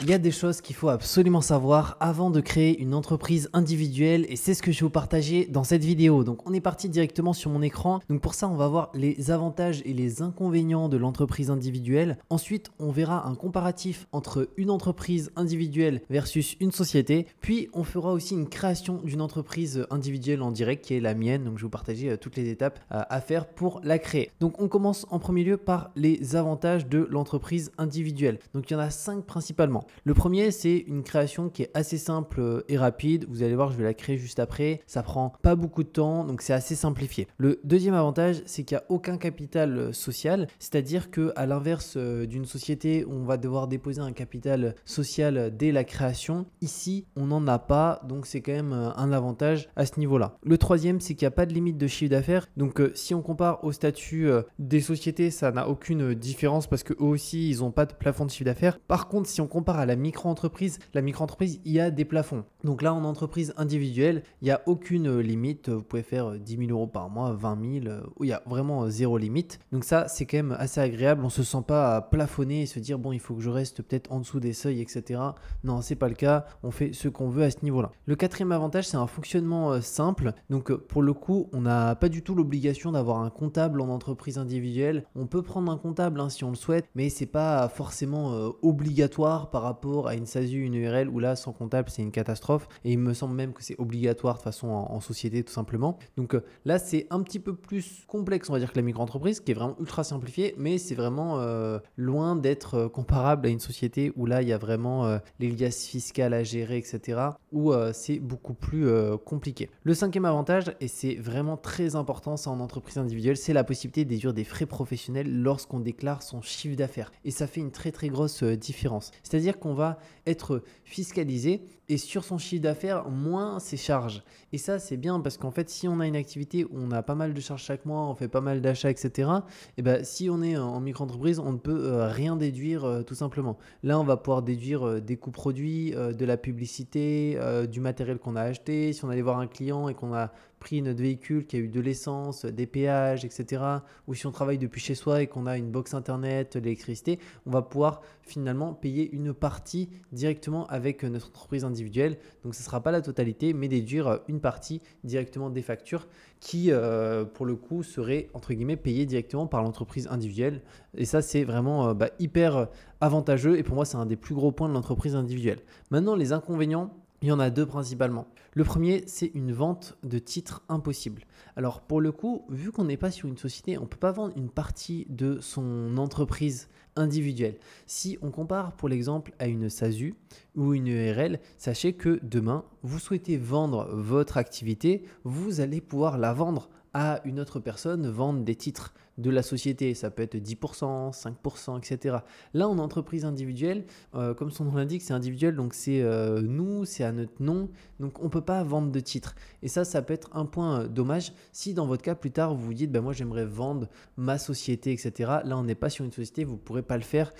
Il y a des choses qu'il faut absolument savoir avant de créer une entreprise individuelle et c'est ce que je vais vous partager dans cette vidéo. Donc on est parti directement sur mon écran. Donc pour ça on va voir les avantages et les inconvénients de l'entreprise individuelle. Ensuite on verra un comparatif entre une entreprise individuelle versus une société. Puis on fera aussi une création d'une entreprise individuelle en direct qui est la mienne. Donc je vais vous partager euh, toutes les étapes euh, à faire pour la créer. Donc on commence en premier lieu par les avantages de l'entreprise individuelle. Donc il y en a cinq principalement. Le premier, c'est une création qui est assez simple euh, et rapide. Vous allez voir, je vais la créer juste après. Ça prend pas beaucoup de temps, donc c'est assez simplifié. Le deuxième avantage, c'est qu'il n'y a aucun capital euh, social, c'est-à-dire que à l'inverse euh, d'une société où on va devoir déposer un capital social dès la création, ici on n'en a pas, donc c'est quand même un avantage à ce niveau-là. Le troisième, c'est qu'il n'y a pas de limite de chiffre d'affaires, donc si on compare au statut des sociétés, ça n'a aucune différence parce que aussi ils n'ont pas de plafond de chiffre d'affaires. Par contre, si on compare à la micro-entreprise, la micro-entreprise, il y a des plafonds. Donc là, en entreprise individuelle, il n'y a aucune euh, limite. Vous pouvez faire 10 euh, 000 euros par mois, 20 000, euh, il y a vraiment zéro limite. Donc ça, c'est quand même assez agréable. On ne se sent pas plafonner et se dire, bon, il faut que je reste peut-être en dessous des seuils, etc. Non, n'est pas le cas. On fait ce qu'on veut à ce niveau-là. Le quatrième avantage, c'est un fonctionnement simple. Donc pour le coup, on n'a pas du tout l'obligation d'avoir un comptable en entreprise individuelle. On peut prendre un comptable hein, si on le souhaite, mais ce n'est pas forcément obligatoire par rapport à une SASU, une URL, où là, sans comptable, c'est une catastrophe et il me semble même que c'est obligatoire de façon en, société, tout simplement. Donc euh, là, c'est un petit peu plus complexe, on va dire, que la micro-entreprise, qui est vraiment ultra simplifiée, mais c'est vraiment euh, loin d'être euh, comparable à une société où là, il y a vraiment les liasses fiscales à gérer, etc., où c'est beaucoup plus compliqué. Le cinquième avantage, et c'est vraiment très important, ça en entreprise individuelle, c'est la possibilité de déduire des frais professionnels lorsqu'on déclare son chiffre d'affaires. Et ça fait une très très grosse différence. C'est-à-dire qu'on va être fiscalisé et sur son chiffre d'affaires moins ses charges. Et ça, c'est bien parce qu'en fait, si on a une activité où on a pas mal de charges chaque mois, on fait pas mal d'achats, etc., et eh ben, si on est euh, en micro-entreprise, on ne peut euh, rien déduire euh, tout simplement. Là, on va pouvoir déduire des coûts produits, de la publicité, du matériel qu'on a acheté. Si on allait voir un client et qu'on a pris notre véhicule, qui a eu de l'essence, des péages, etc., ou si on travaille depuis chez soi et qu'on a une box internet, l'électricité, on va pouvoir finalement payer une partie directement avec notre entreprise individuelle. Donc, ce ne sera pas la totalité, mais déduire une partie directement des factures qui, euh, pour le coup, seraient, entre guillemets payées directement par l'entreprise individuelle. Et ça, c'est vraiment euh, bah, hyper euh, avantageux. Et pour moi, c'est un des plus gros points de l'entreprise individuelle. Maintenant, les inconvénients il y en a deux principalement. Le premier, c'est une vente de titres impossible. Alors pour le coup, vu qu'on n'est pas sur une société, on ne peut pas vendre une partie de son entreprise individuelle. Si on compare pour l'exemple à une SASU ou une ERL, sachez que demain, vous souhaitez vendre votre activité, vous allez pouvoir la vendre à une autre personne, vendre des titres de la société. Ça peut être 10%, 5%, etc. Là, en entreprise individuelle, euh, comme son nom l'indique, c'est individuel, donc c'est euh, nous, c'est à notre nom, donc on ne peut pas vendre de titres. Et ça, ça peut être un point euh, dommage si dans votre cas, plus tard, vous vous dites, ben, moi j'aimerais vendre ma société, etc. Là, on n'est pas sur une société, vous ne pourrez pas le faire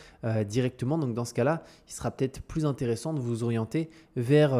directement. Donc dans ce cas-là, il sera peut-être plus intéressant de vous orienter vers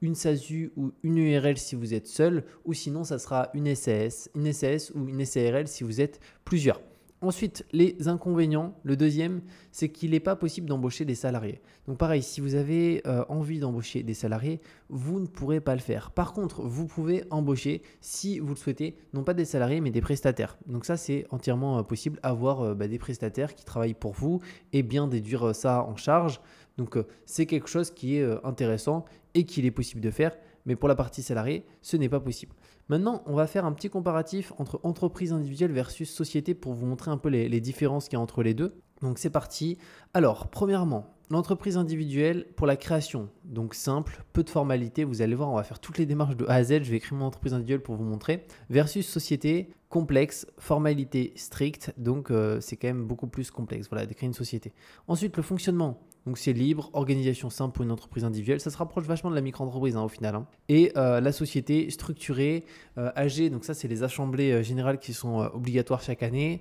une SASU ou une URL si vous êtes seul, ou sinon ça sera une SAS, une SAS ou une SARL si vous êtes plusieurs. Ensuite, les inconvénients. Le deuxième, c'est qu'il n'est pas possible d'embaucher des salariés. Donc pareil, si vous avez euh, envie d'embaucher des salariés, vous ne pourrez pas le faire. Par contre, vous pouvez embaucher, si vous le souhaitez, non pas des salariés, mais des prestataires. Donc ça, c'est entièrement euh, possible, avoir euh, bah, des prestataires qui travaillent pour vous et bien déduire ça en charge. Donc c'est quelque chose qui est intéressant et qu'il est possible de faire mais pour la partie salariée, ce n'est pas possible. Maintenant, on va faire un petit comparatif entre entreprise individuelle versus société pour vous montrer un peu les, différences qu'il y a entre les deux. Donc c'est parti. Alors, premièrement, l'entreprise individuelle pour la création. Donc simple, peu de formalités, vous allez voir, on va faire toutes les démarches de A à Z, je vais écrire mon entreprise individuelle pour vous montrer. Versus société, complexe, formalité stricte, donc euh, c'est quand même beaucoup plus complexe, voilà, de une société. Ensuite, le fonctionnement. Donc c'est libre, organisation simple pour une entreprise individuelle. Ça se rapproche vachement de la micro-entreprise hein, au final. Hein. Et euh, la société structurée, euh, âgée, donc ça c'est les assemblées euh, générales qui sont obligatoires chaque année.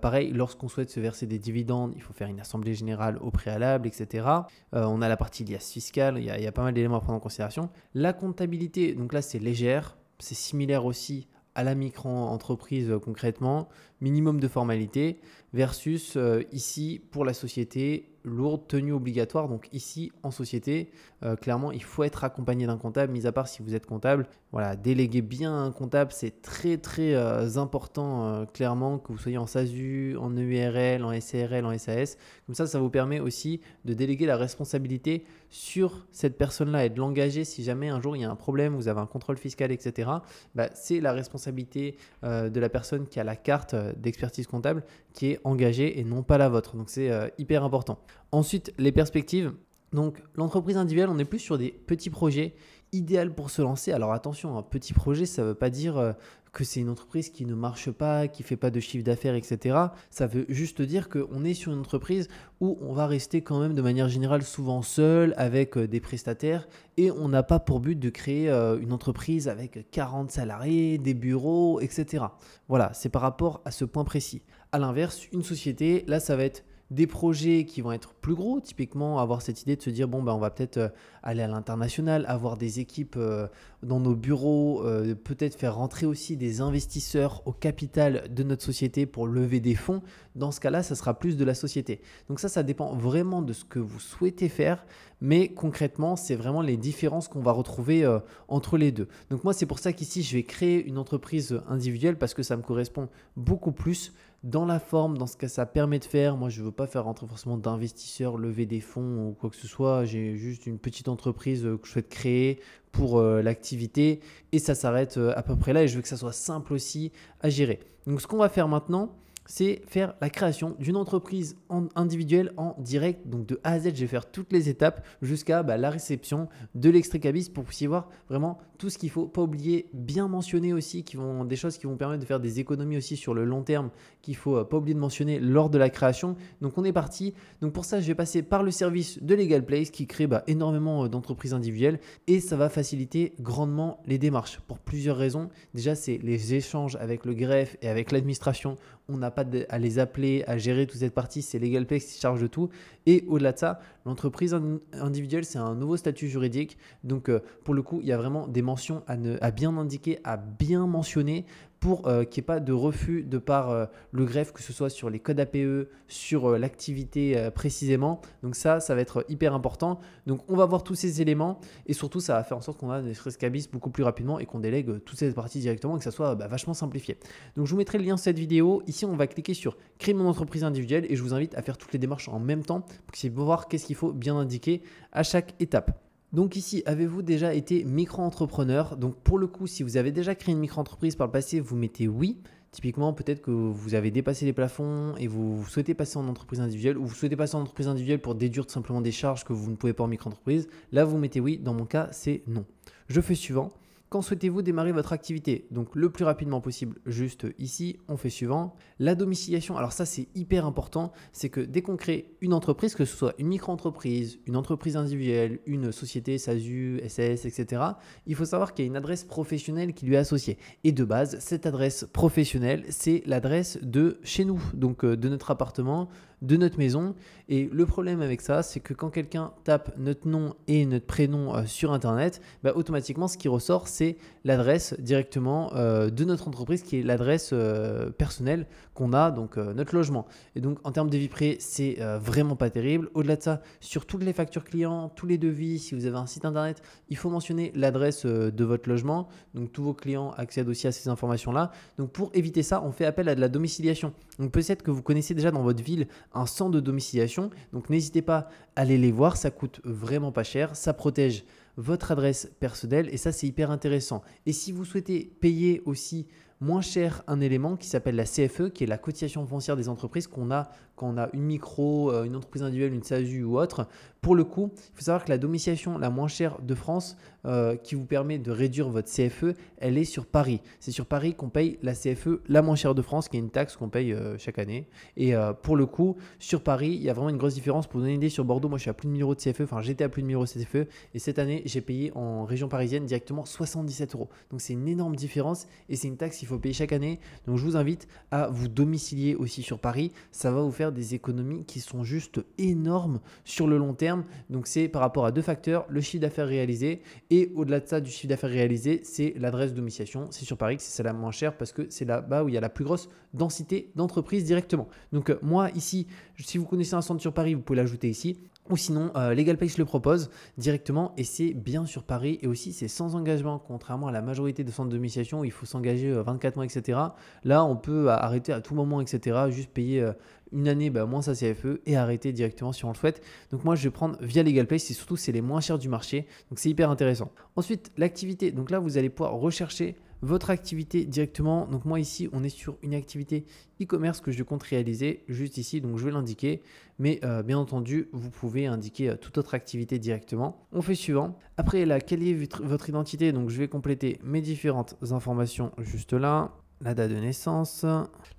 pareil, lorsqu'on souhaite se verser des dividendes, il faut faire une assemblée générale au préalable, etc. on a la partie liasse fiscale, il y a pas mal d'éléments à prendre en considération. La comptabilité, donc là c'est légère, c'est similaire aussi à la micro-entreprise concrètement minimum de formalité, versus euh, ici pour la société, lourde, tenue obligatoire. Donc ici, en société, euh, clairement, il faut être accompagné d'un comptable, mis à part si vous êtes comptable. Voilà, déléguer bien un comptable, c'est très très euh, important, clairement, que vous soyez en SASU, en EURL, en SRL, en SAS. Comme ça, ça vous permet aussi de déléguer la responsabilité sur cette personne-là et de l'engager si jamais un jour il y a un problème, vous avez un contrôle fiscal, etc. Bah, c'est la responsabilité de la personne qui a la carte d'expertise comptable qui est engagée et non pas la vôtre. Donc c'est euh, hyper important. Ensuite, les perspectives. Donc l'entreprise individuelle, on est plus sur des petits projets idéal pour se lancer. Alors attention, un hein, petit projet, ça ne veut pas dire euh, que c'est une entreprise qui ne marche pas, qui fait pas de chiffre d'affaires, etc. Ça veut juste dire qu'on est sur une entreprise où on va rester quand même de manière générale souvent seul avec euh, des prestataires et on n'a pas pour but de créer euh, une entreprise avec 40 salariés, des bureaux, etc. Voilà, c'est par rapport à ce point précis. À l'inverse, une société, là, ça va être des projets qui vont être plus gros, typiquement avoir cette idée de se dire bon ben on va peut-être euh, aller à l'international, avoir des équipes euh, dans nos bureaux, euh, peut-être faire rentrer aussi des investisseurs au capital de notre société pour lever des fonds. Dans ce cas-là, ça sera plus de la société. Donc ça, ça dépend vraiment de ce que vous souhaitez faire, mais concrètement, c'est vraiment les différences qu'on va retrouver entre les deux. Donc moi, c'est pour ça qu'ici, je vais créer une entreprise individuelle parce que ça me correspond beaucoup plus dans la forme, dans ce que ça permet de faire. Moi, je ne veux pas faire rentrer forcément d'investisseurs, lever des fonds ou quoi que ce soit. J'ai juste une petite entreprise euh, que je souhaite créer pour euh, l'activité et ça s'arrête euh, à peu près là. Et je veux que ça soit simple aussi à gérer. Donc, ce qu'on va faire maintenant, c'est faire la création d'une entreprise individuelle en direct. Donc de A à Z, je vais faire toutes les étapes jusqu'à bah, la réception de l'extrait cabis pour pouvoir voir vraiment tout ce qu'il faut. Pas oublier, bien mentionner aussi qui vont, des choses qui vont permettre de faire des économies aussi sur le long terme qu'il faut euh, pas oublier de mentionner lors de la création. Donc on est parti. Donc pour ça, je vais passer par le service de Legal Place qui crée bah, énormément euh, d'entreprises individuelles et ça va faciliter grandement les démarches pour plusieurs raisons. Déjà, c'est les échanges avec le greffe et avec l'administration on n'a pas à les appeler, à gérer toute cette partie, c'est LegalPlex qui charge de tout. Et au-delà de ça, l'entreprise individuelle, c'est un nouveau statut juridique. Donc euh, pour le coup, il y a vraiment des mentions à bien indiquer, à bien mentionner, pour euh, qu'il n'y ait pas de refus de par euh, le greffe, que ce soit sur les codes APE, sur euh, l'activité précisément. Donc ça, ça va être hyper important. Donc on va voir tous ces éléments et surtout ça va faire en sorte qu'on a des stress cabis beaucoup plus rapidement et qu'on délègue toutes ces parties directement et que ça soit bah, vachement simplifié. Donc je vous mettrai le lien de cette vidéo. Ici, on va cliquer sur créer mon entreprise individuelle et je vous invite à faire toutes les démarches en même temps pour voir qu'est-ce qu'il faut bien indiquer à chaque étape. Donc ici, avez-vous déjà été micro-entrepreneur Donc pour le coup, si vous avez déjà créé une micro-entreprise par le passé, vous mettez oui. Typiquement, peut-être que vous avez dépassé les plafonds et vous souhaitez passer en entreprise individuelle ou vous souhaitez passer en entreprise individuelle pour déduire simplement des charges que vous ne pouvez pas en micro-entreprise. Là, vous mettez oui. Dans mon cas, c'est non. Je fais suivant. Quand souhaitez-vous démarrer votre activité Donc le plus rapidement possible, juste ici, on fait suivant. La domiciliation, alors ça c'est hyper important, c'est que dès qu'on crée une entreprise, que ce soit une micro-entreprise, une entreprise individuelle, une société SASU, SS, etc., il faut savoir qu'il y a une adresse professionnelle qui lui est associée. Et de base, cette adresse professionnelle, c'est l'adresse de chez nous, donc euh, de notre appartement de notre maison. Et le problème avec ça, c'est que quand quelqu'un tape notre nom et notre prénom euh, sur Internet, bah, automatiquement, ce qui ressort, c'est l'adresse directement euh, de notre entreprise, qui est l'adresse euh, personnelle qu'on a, donc euh, notre logement. Et donc en termes de vie privée, c'est euh, vraiment pas terrible. Au-delà de ça, sur toutes les factures clients, tous les devis, si vous avez un site internet, il faut mentionner l'adresse euh, de votre logement. Donc tous vos clients accèdent aussi à ces informations-là. Donc pour éviter ça, on fait appel à de la domiciliation. Donc peut-être que vous connaissez déjà dans votre ville un centre de domiciliation. Donc n'hésitez pas à aller les voir, ça coûte vraiment pas cher, ça protège votre adresse personnelle et ça c'est hyper intéressant. Et si vous souhaitez payer aussi moins cher un élément qui s'appelle la CFE, qui est la cotisation foncière des entreprises qu'on a quand on a une micro, euh, une entreprise individuelle, une SASU ou autre. Pour le coup, il faut savoir que la domiciliation la moins chère de France, euh, qui vous permet de réduire votre CFE, elle est sur Paris. C'est sur Paris qu'on paye la CFE la moins chère de France, qui est une taxe qu'on paye euh, chaque année. Et pour le coup, sur Paris, il y a vraiment une grosse différence. Pour vous donner une idée, sur Bordeaux, moi je suis à plus de 1000 euros de CFE, enfin j'étais à plus de 1000 euros de CFE, et cette année j'ai payé en région parisienne directement 77 euros. Donc c'est une énorme différence et c'est une taxe qu'il faut payer chaque année. Donc je vous invite à vous domicilier aussi sur Paris. Ça va vous faire des économies qui sont juste énormes sur le long terme. Donc c'est par rapport à deux facteurs, le chiffre d'affaires réalisé et au-delà de ça du chiffre d'affaires réalisé, c'est l'adresse de domiciliation. C'est sur Paris que c'est la moins chère parce que c'est là-bas où il y a la plus grosse densité d'entreprises directement. Donc euh, moi ici, si vous connaissez un centre sur Paris, vous pouvez l'ajouter ici. Ou sinon, euh, LegalPace le propose directement et c'est bien sur Paris. Et aussi, c'est sans engagement, contrairement à la majorité de centres de domiciliation où il faut s'engager 24 euh, mois, etc. Là, on peut euh, arrêter à tout moment, etc. Juste payer euh, une année bah, moins sa CFE et arrêter directement si on le souhaite. Donc moi je vais prendre via Place. et surtout c'est les moins chers du marché. Donc c'est hyper intéressant. Ensuite l'activité. Donc là vous allez pouvoir rechercher votre activité directement. Donc moi ici, on est sur une activité e-commerce que je compte réaliser juste ici, donc je vais l'indiquer. Mais euh, bien entendu, vous pouvez indiquer euh, toute autre activité directement. On fait suivant. Après, là, quelle est votre identité Donc je vais compléter mes différentes informations juste là la date de naissance,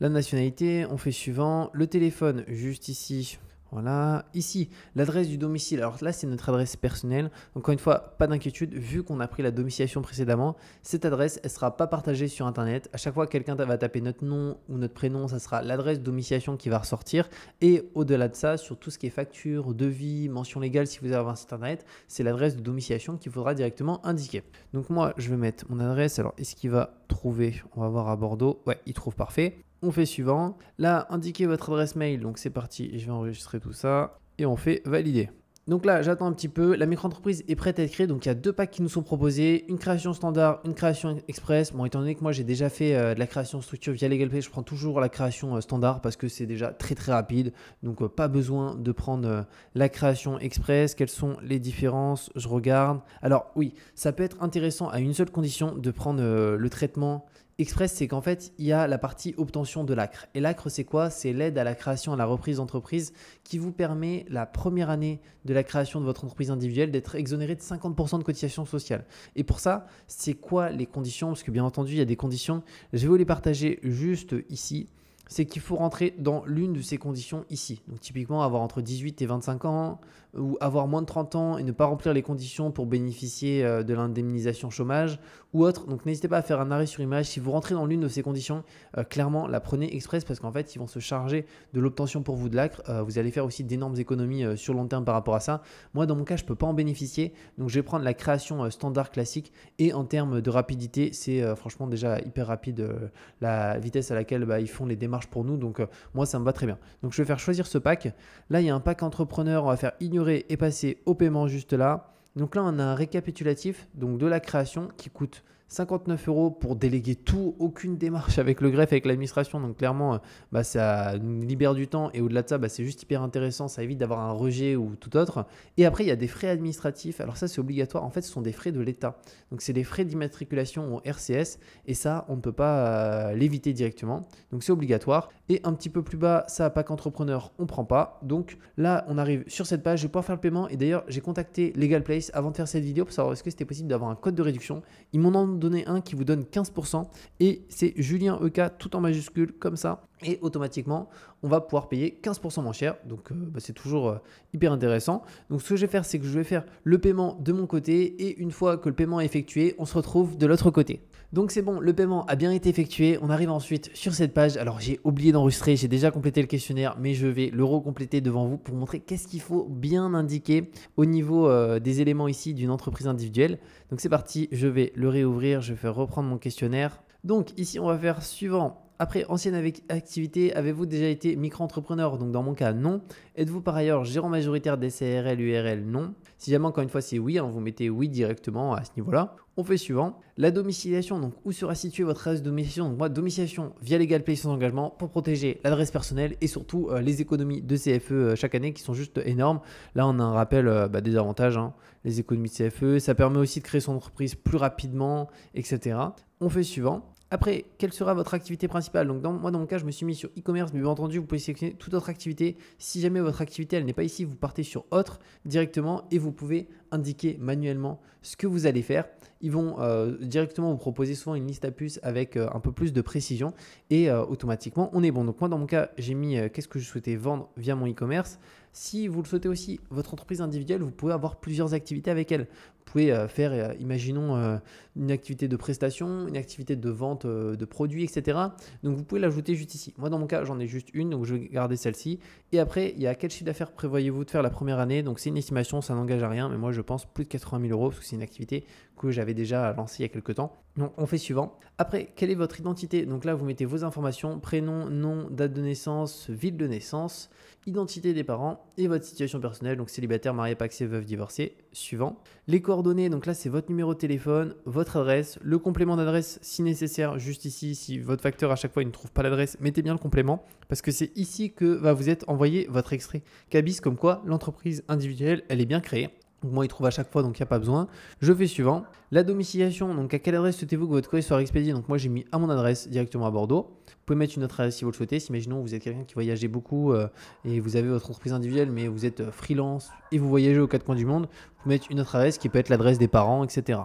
la nationalité, on fait suivant, le téléphone juste ici, voilà, ici, l'adresse du domicile. Alors là, c'est notre adresse personnelle. Encore une fois, pas d'inquiétude, vu qu'on a pris la domiciliation précédemment, cette adresse, elle ne sera pas partagée sur Internet. À chaque fois, quelqu'un va taper notre nom ou notre prénom, ça sera l'adresse de domiciliation qui va ressortir. Et au-delà de ça, sur tout ce qui est facture, devis, mention légale, si vous avez un site Internet, c'est l'adresse de domiciliation qu'il faudra directement indiquer. Donc moi, je vais mettre mon adresse. Alors, est-ce qu'il va trouver On va voir à Bordeaux. Ouais, il trouve parfait on fait suivant. Là, indiquez votre adresse mail, donc c'est parti, je vais enregistrer tout ça, et on fait valider. Donc là, j'attends un petit peu. La micro-entreprise est prête à être créée. Donc il y a deux packs qui nous sont proposés une création standard, une création express. Bon, étant donné que moi j'ai déjà fait euh, de la création structure via LegalPay, je prends toujours la création euh, standard parce que c'est déjà très très rapide. Donc euh, pas besoin de prendre la création express. Quelles sont les différences Je regarde. Alors oui, ça peut être intéressant à une seule condition de prendre le traitement Express, c'est qu'en fait, il y a la partie obtention de l'ACRE. Et l'ACRE, c'est quoi C'est l'aide à la création, à la reprise d'entreprise qui vous permet, la première année de la création de votre entreprise individuelle, d'être exonéré de 50% de cotisations sociale. Et pour ça, c'est quoi les conditions Parce que bien entendu, il y a des conditions. Je vais vous les partager juste ici c'est qu'il faut rentrer dans l'une de ces conditions ici. Donc typiquement avoir entre 18 et 25 ans, ou avoir moins de 30 ans et ne pas remplir les conditions pour bénéficier euh, de l'indemnisation chômage ou autre. Donc n'hésitez pas à faire un arrêt sur image. Si vous rentrez dans l'une de ces conditions, euh, clairement la prenez express parce qu'en fait ils vont se charger de l'obtention pour vous de l'acre. Euh, vous allez faire aussi d'énormes économies sur long terme par rapport à ça. Moi dans mon cas je ne peux pas en bénéficier. Donc je vais prendre la création standard classique et en termes de rapidité c'est franchement déjà hyper rapide la vitesse à laquelle bah, ils font les démarches pour nous. Donc moi ça me va très bien. Donc je vais faire choisir ce pack. Là il y a un pack entrepreneur, on va faire ignorer est passé au paiement juste là. Donc là, on a un récapitulatif donc de la création qui coûte 59 euros pour déléguer tout, aucune démarche avec le greffe, avec l'administration. Donc clairement, euh, bah, ça libère du temps et au-delà de ça, bah, c'est juste hyper intéressant. Ça évite d'avoir un rejet ou tout autre. Et après, il y a des frais administratifs. Alors ça, c'est obligatoire. En fait, ce sont des frais de l'État. Donc c'est des frais d'immatriculation au RCS et ça, on ne peut pas euh, l'éviter directement. Donc c'est obligatoire et un petit peu plus bas, ça pas qu'entrepreneur, on prend pas. Donc là, on arrive sur cette page, je vais pouvoir faire le paiement et d'ailleurs, j'ai contacté LegalPlace Place avant de faire cette vidéo pour savoir est-ce que c'était possible d'avoir un code de réduction. Ils m'ont donné un qui vous donne 15% et c'est Julien EK tout en majuscule comme ça et automatiquement on va pouvoir payer 15% moins cher. Donc euh, bah, c'est toujours euh, hyper intéressant. Donc ce que je vais faire, c'est que je vais faire le paiement de mon côté et une fois que le paiement est effectué, on se retrouve de l'autre côté. Donc c'est bon, le paiement a bien été effectué. On arrive ensuite sur cette page. Alors j'ai oublié d'enregistrer, j'ai déjà complété le questionnaire, mais je vais le recompléter devant vous pour montrer qu'est-ce qu'il faut bien indiquer au niveau euh, des éléments ici d'une entreprise individuelle. Donc c'est parti, je vais le réouvrir, je vais faire reprendre mon questionnaire. Donc ici on va faire suivant après, ancienne avec activité, avez-vous déjà été micro-entrepreneur Donc dans mon cas, non. Êtes-vous par ailleurs gérant majoritaire des CRL, URL Non. Si jamais encore une fois c'est oui, hein, vous mettez oui directement à ce niveau-là. On fait suivant. La domiciliation, donc où sera située votre adresse de domiciliation Donc moi, domiciliation via l'égal sans engagement pour protéger l'adresse personnelle et surtout euh, les économies de CFE euh, chaque année qui sont juste énormes. Là, on a un rappel euh, bah, des avantages, hein. les économies de CFE. Ça permet aussi de créer son entreprise plus rapidement, etc. On fait suivant. Après, quelle sera votre activité principale Donc, moi, dans mon cas, je me suis mis sur e-commerce, mais bien entendu, vous pouvez sélectionner toute autre activité. Si jamais votre activité, elle n'est pas ici, vous partez sur autre directement et vous pouvez indiquer manuellement ce que vous allez faire. Ils vont euh, directement vous proposer souvent une liste à puces avec euh, un peu plus de précision et euh, automatiquement on est bon. Donc moi dans mon cas j'ai mis qu'est-ce que je souhaitais vendre via mon e-commerce. Si vous le souhaitez aussi, votre entreprise individuelle, vous pouvez avoir plusieurs activités avec elle. Vous pouvez faire, imaginons, une activité de prestation, une activité de vente de produits, etc. Donc vous pouvez l'ajouter juste ici. Moi dans mon cas j'en ai juste une, donc je vais garder celle-ci. Et après il y a quel chiffre d'affaires prévoyez-vous de faire la première année. Donc c'est une estimation, ça n'engage à rien, mais moi je pense, plus de 80 000 euros, parce que c'est une activité que j'avais déjà lancée il y a quelques temps. Donc on fait suivant. Après, quelle est votre identité Donc là, vous mettez vos informations, prénom, nom, date de naissance, ville de naissance, identité des parents et votre situation personnelle, donc célibataire, marié, paxé, veuve, divorcé, suivant. Les coordonnées, donc là c'est votre numéro de téléphone, votre adresse, le complément d'adresse si nécessaire, juste ici, si votre facteur à chaque fois il ne trouve pas l'adresse, mettez bien le complément, parce que c'est ici que va vous être envoyé votre extrait. Cabis, comme quoi l'entreprise individuelle, elle est bien créée, moi, il trouve à chaque fois, donc il n'y a pas besoin. Je fais suivant. La domiciliation, donc à quelle adresse souhaitez-vous que votre courrier soit expédié Donc moi, j'ai mis à mon adresse directement à Bordeaux. Vous pouvez mettre une autre adresse si vous le souhaitez. Si, imaginons, vous êtes quelqu'un qui voyageait beaucoup euh, et vous avez votre entreprise individuelle, mais vous êtes euh, freelance et vous voyagez aux quatre coins du monde, vous pouvez mettre une autre adresse qui peut être l'adresse des parents, etc.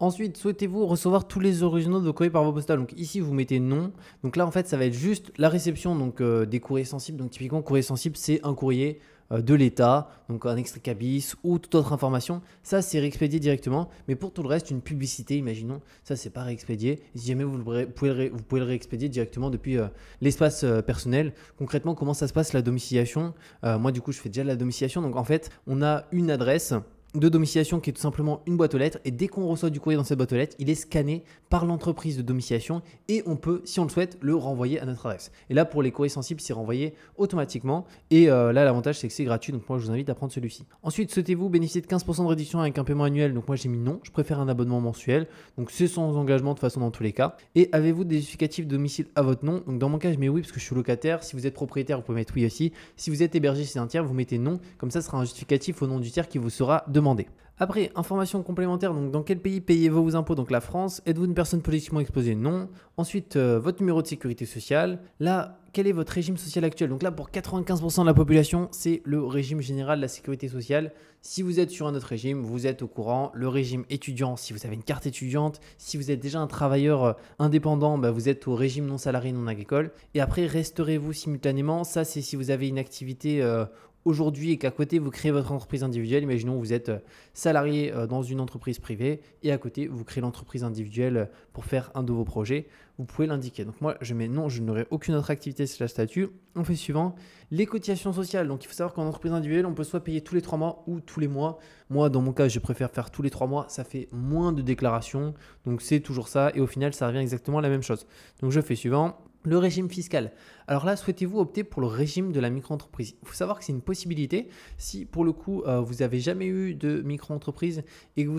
Ensuite, souhaitez-vous recevoir tous les originaux de vos courriers par vos postale Donc ici, vous mettez non. Donc là, en fait, ça va être juste la réception donc, euh, des courriers sensibles. Donc typiquement, courrier sensible, c'est un courrier euh, de l'État, donc un extrait cabis ou toute autre information, ça c'est réexpédié directement. Mais pour tout le reste, une publicité, imaginons, ça c'est pas réexpédié. Si jamais vous, pouvez, le, vous pouvez le réexpédier directement depuis euh, l'espace euh, personnel. Concrètement, comment ça se passe la domiciliation Moi du coup, je fais déjà la domiciliation. Donc en fait, on a une adresse de domiciliation qui est tout simplement une boîte aux lettres. Et dès qu'on reçoit du courrier dans cette boîte aux lettres, il est scanné par l'entreprise de domiciliation et on peut, si on le souhaite, le renvoyer à notre adresse. Et là, pour les courriers sensibles, c'est renvoyé automatiquement. Et euh, là, l'avantage, c'est que c'est gratuit. Donc moi, je vous invite à prendre celui-ci. Ensuite, souhaitez-vous bénéficier de 15% de réduction avec un paiement annuel Donc moi, j'ai mis non. Je préfère un abonnement mensuel. Donc c'est sans engagement de façon dans tous les cas. Et avez-vous des justificatifs de domicile à votre nom Donc dans mon cas, je mets oui parce que je suis locataire. Si vous êtes propriétaire, vous pouvez mettre oui aussi. Si vous êtes hébergé chez un tiers, vous mettez non. Comme ça, ce sera un justificatif au nom du tiers qui vous sera demandé demander. Après, information complémentaire, donc dans quel pays payez-vous vos impôts Donc la France. Êtes-vous une personne politiquement exposée Non. Ensuite, euh, votre numéro de sécurité sociale. Là, quel est votre régime social actuel Donc là, pour 95% de la population, c'est le régime général de la sécurité sociale. Si vous êtes sur un autre régime, vous êtes au courant. Le régime étudiant, si vous avez une carte étudiante. Si vous êtes déjà un travailleur euh, indépendant, bah, vous êtes au régime non salarié non agricole. Et après, resterez-vous simultanément Ça, c'est si vous avez une activité euh, aujourd'hui et qu'à côté vous créez votre entreprise individuelle, imaginons vous êtes euh, salarié euh, dans une entreprise privée et à côté vous créez l'entreprise individuelle euh, pour faire un de vos projets, vous pouvez l'indiquer. Donc moi je mets non, je n'aurai aucune autre activité sur la statue. On fait suivant, les cotisations sociales. Donc il faut savoir qu'en entreprise individuelle, on peut soit payer tous les trois mois ou tous les mois. Moi dans mon cas, je préfère faire tous les trois mois, ça fait moins de déclarations. Donc c'est toujours ça et au final ça revient exactement à la même chose. Donc je fais suivant, le régime fiscal. Alors là, souhaitez-vous opter pour le régime de la micro-entreprise Il faut savoir que c'est une possibilité. Si pour le coup, euh, vous n'avez jamais eu de micro-entreprise et que vous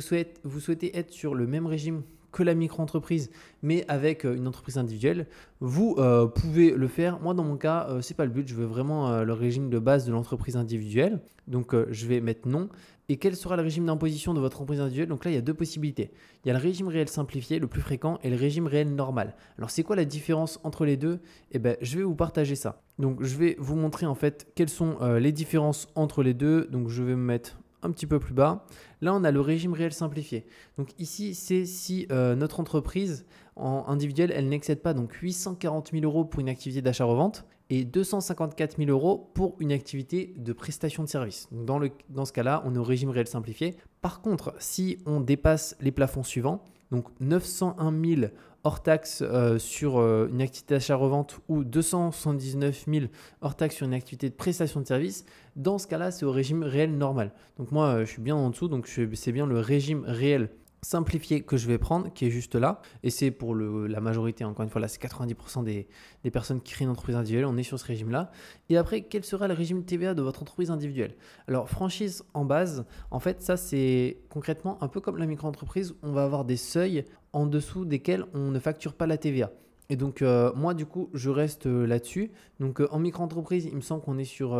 souhaitez être sur le même régime que la micro-entreprise, mais avec euh, une entreprise individuelle, vous euh, pouvez le faire. Moi, dans mon cas, euh, c'est pas le but. Je veux vraiment le régime de base de l'entreprise individuelle. Donc, je vais mettre non. Et quel sera le régime d'imposition de votre entreprise individuelle Donc là, il y a deux possibilités. Il y a le régime réel simplifié, le plus fréquent, et le régime réel normal. Alors, c'est quoi la différence entre les deux Eh bien, je vais vous partager ça. Donc, je vais vous montrer en fait quelles sont les différences entre les deux. Donc, je vais me mettre un petit peu plus bas. Là, on a le régime réel simplifié. Donc ici, c'est si euh, notre entreprise en individuel, elle n'excède pas donc 840 000 euros pour une activité d'achat-revente et 254 000 euros pour une activité de prestation de service. dans, le, dans ce cas-là, on est au régime réel simplifié. Par contre, si on dépasse les plafonds suivants, donc 901 000 hors taxe euh, sur euh, une activité d'achat-revente ou 279 000 hors taxe sur une activité de prestation de service, dans ce cas-là, c'est au régime réel normal. Donc moi, euh, je suis bien en dessous, donc c'est bien le régime réel simplifié que je vais prendre, qui est juste là, et c'est pour le, la majorité, encore une fois, là c'est 90% des, des, personnes qui créent une entreprise individuelle, on est sur ce régime-là. Et après, quel sera le régime TVA de votre entreprise individuelle Alors, franchise en base, en fait, ça c'est concrètement un peu comme la micro-entreprise, on va avoir des seuils en dessous desquels on ne facture pas la TVA. Et donc, euh, moi, du coup, je reste euh, là-dessus. Donc, euh, en micro-entreprise, il me semble qu'on est sur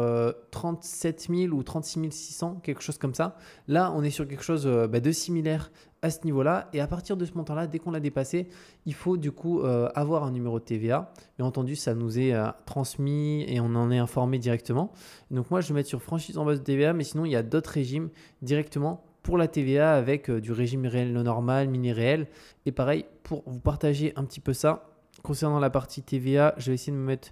37 000 ou 36 600, quelque chose comme ça. Là, on est sur quelque chose bah, de similaire à ce niveau-là. Et à partir de ce montant-là, dès qu'on l'a dépassé, il faut du coup avoir un numéro de TVA. Bien entendu, ça nous est transmis et on en est informé directement. Donc, moi, je vais mettre sur franchise en base de TVA, mais sinon, il y a d'autres régimes directement pour la TVA avec du régime réel non normal, mini réel. Et pareil, pour vous partager un petit peu ça, Concernant la partie TVA, je vais essayer de me mettre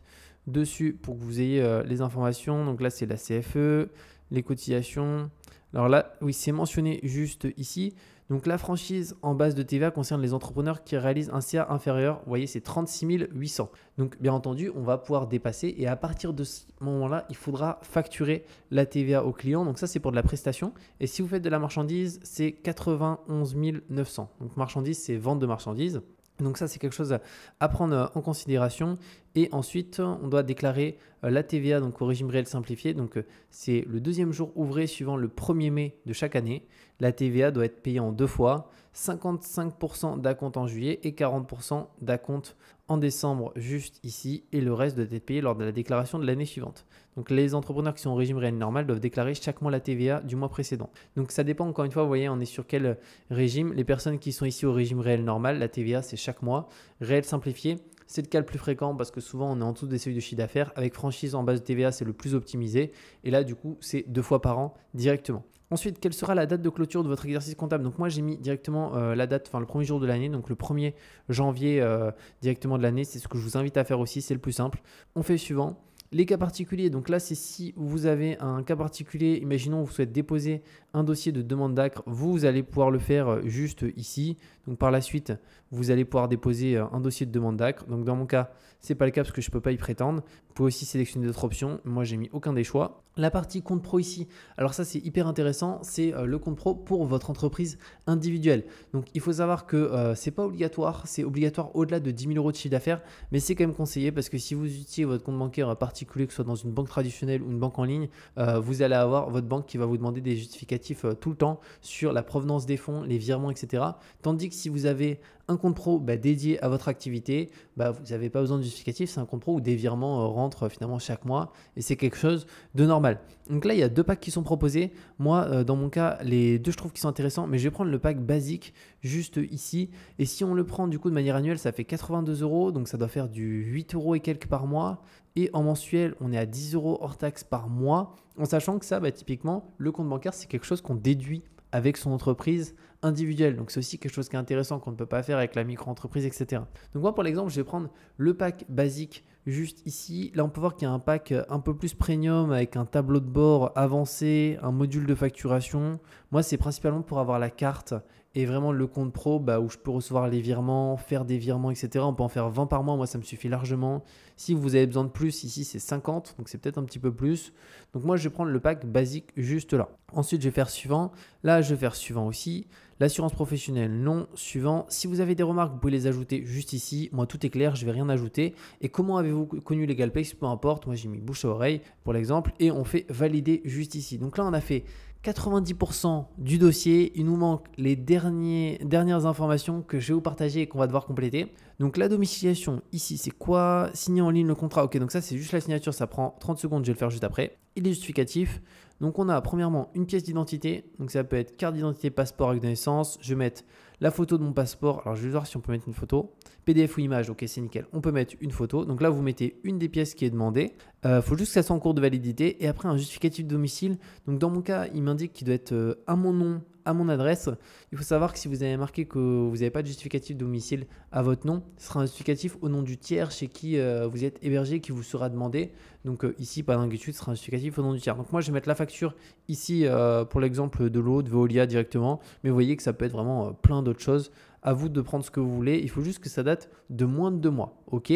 dessus pour que vous ayez euh, les informations. Donc là, c'est la CFE, les cotisations. Alors là, oui, c'est mentionné juste ici. Donc la franchise en base de TVA concerne les entrepreneurs qui réalisent un CA inférieur. Vous voyez, c'est 36 800. Donc bien entendu, on va pouvoir dépasser et à partir de ce moment-là, il faudra facturer la TVA au client. Donc ça, c'est pour de la prestation. Et si vous faites de la marchandise, c'est 91 900. Donc marchandise, c'est vente de marchandise. Donc ça, c'est quelque chose à prendre en considération. Et ensuite, on doit déclarer euh, la TVA donc au régime réel simplifié. Donc euh, c'est le deuxième jour ouvré suivant le 1er mai de chaque année. La TVA doit être payée en deux fois, 55% d'acompte en juillet et 40% d'acompte en décembre juste ici. Et le reste doit être payé lors de la déclaration de l'année suivante. Donc les entrepreneurs qui sont au régime réel normal doivent déclarer chaque mois la TVA du mois précédent. Donc ça dépend encore une fois, vous voyez, on est sur quel euh, régime. Les personnes qui sont ici au régime réel normal, la TVA c'est chaque mois. Réel simplifié, c'est le cas le plus fréquent parce que souvent on est en dessous des seuils de chiffre d'affaires. Avec franchise en base de TVA, c'est le plus optimisé. Et là, du coup, c'est deux fois par an directement. Ensuite, quelle sera la date de clôture de votre exercice comptable Donc moi, j'ai mis directement euh, la date, enfin le premier jour de l'année, donc le 1er janvier euh, directement de l'année. C'est ce que je vous invite à faire aussi, c'est le plus simple. On fait suivant. Les cas particuliers, donc là c'est si vous avez un cas particulier, imaginons vous souhaitez déposer un dossier de demande d'acre, vous allez pouvoir le faire euh, juste ici. Donc par la suite, vous allez pouvoir déposer euh, un dossier de demande d'acre. Donc dans mon cas, c'est pas le cas parce que je ne peux pas y prétendre. Vous pouvez aussi sélectionner d'autres options. Moi j'ai mis aucun des choix. La partie compte pro ici, alors ça c'est hyper intéressant, c'est euh, le compte pro pour votre entreprise individuelle. Donc il faut savoir que ce c'est pas obligatoire, c'est obligatoire au-delà de 10 000 euros de chiffre d'affaires, mais c'est quand même conseillé parce que si vous utilisez votre compte bancaire particulier que ce soit dans une banque traditionnelle ou une banque en ligne, euh, vous allez avoir votre banque qui va vous demander des justificatifs euh, tout le temps sur la provenance des fonds, les virements, etc. Tandis que si vous avez un compte pro bah, dédié à votre activité, bah, vous n'avez pas besoin de justificatifs. c'est un compte pro où des virements euh, rentrent finalement chaque mois et c'est quelque chose de normal. Donc là, il y a deux packs qui sont proposés. Moi, dans mon cas, les deux je trouve qu'ils sont intéressants, mais je vais prendre le pack basique juste ici. Et si on le prend du coup de manière annuelle, ça fait 82 euros, donc ça doit faire du 8 euros et quelques par mois et en mensuel, on est à 10 euros hors taxe par mois, en sachant que ça, bah, typiquement, le compte bancaire, c'est quelque chose qu'on déduit avec son entreprise individuelle. Donc c'est aussi quelque chose qui est intéressant qu'on ne peut pas faire avec la micro-entreprise, etc. Donc moi, pour l'exemple, je vais prendre le pack basique juste ici. Là, on peut voir qu'il y a un pack un peu plus premium avec un tableau de bord avancé, un module de facturation. Moi, c'est principalement pour avoir la carte et vraiment, le compte pro, bah, où je peux recevoir les virements, faire des virements, etc. On peut en faire 20 par mois. Moi, ça me suffit largement. Si vous avez besoin de plus, ici, c'est 50. Donc, c'est peut-être un petit peu plus. Donc, moi, je vais prendre le pack basique juste là. Ensuite, je vais faire suivant. Là, je vais faire suivant aussi. L'assurance professionnelle, non. Suivant. Si vous avez des remarques, vous pouvez les ajouter juste ici. Moi, tout est clair. Je ne vais rien ajouter. Et comment avez-vous connu Legal Peu importe. Moi, j'ai mis bouche à oreille, pour l'exemple. Et on fait valider juste ici. Donc là, on a fait 90% du dossier. Il nous manque les dernières informations que je vais vous partager et qu'on va devoir compléter. Donc la domiciliation, ici, c'est quoi Signer en ligne le contrat. Ok, donc ça, c'est juste la signature, ça prend 30 secondes, je vais le faire juste après. Il est justificatif. Donc on a premièrement une pièce d'identité. Donc ça peut être carte d'identité, passeport de naissance. Je vais mettre la photo de mon passeport. Alors, je vais voir si on peut mettre une photo. PDF ou image, ok, c'est nickel. On peut mettre une photo. Donc là, vous mettez une des pièces qui est demandée. Il euh, faut juste que ça soit en cours de validité. Et après, un justificatif de domicile. Donc, dans mon cas, il m'indique qu'il doit être euh, à mon nom, à mon adresse. Il faut savoir que si vous avez marqué que vous n'avez pas de justificatif de domicile à votre nom, ce sera un justificatif au nom du tiers chez qui euh, vous êtes hébergé qui vous sera demandé. Donc euh, ici, pas d'inquiétude, ce sera un justificatif au nom du tiers. Donc moi, je vais mettre la facture ici euh, pour l'exemple de l'eau, de Veolia directement. Mais vous voyez que ça peut être vraiment plein d'autres choses. À vous de prendre ce que vous voulez. Il faut juste que ça date de moins de deux mois. OK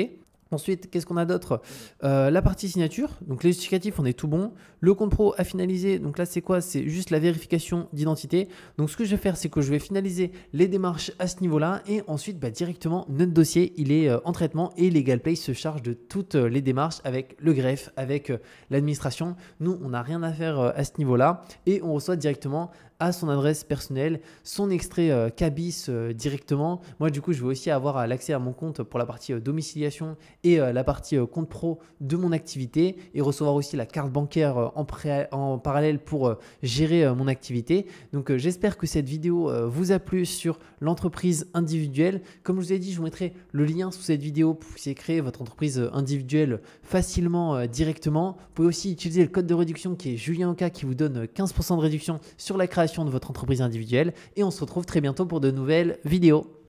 Ensuite, qu'est-ce qu'on a d'autre euh, La partie signature, donc les justificatifs, on est tout bon. Le compte pro à finaliser, donc là c'est quoi C'est juste la vérification d'identité. Donc ce que je vais faire, c'est que je vais finaliser les démarches à ce niveau-là et ensuite bah, directement notre dossier, il est euh, en traitement et LegalPay se charge de toutes euh, les démarches avec le greffe, avec l'administration. Nous, on n'a rien à faire à ce niveau-là et on reçoit directement à son adresse personnelle, son extrait cabis directement. Moi, du coup, je vais aussi avoir l'accès à mon compte pour la partie domiciliation et euh, la partie euh, compte pro de mon activité et recevoir aussi la carte bancaire euh, en, en parallèle pour gérer mon activité. Donc j'espère que cette vidéo vous a plu sur l'entreprise individuelle. Comme je vous ai dit, je vous mettrai le lien sous cette vidéo pour que vous puissiez créer votre entreprise individuelle facilement, directement. Vous pouvez aussi utiliser le code de réduction qui est Julien qui vous donne 15% de réduction sur la création de votre entreprise individuelle. Et on se retrouve très bientôt pour de nouvelles vidéos.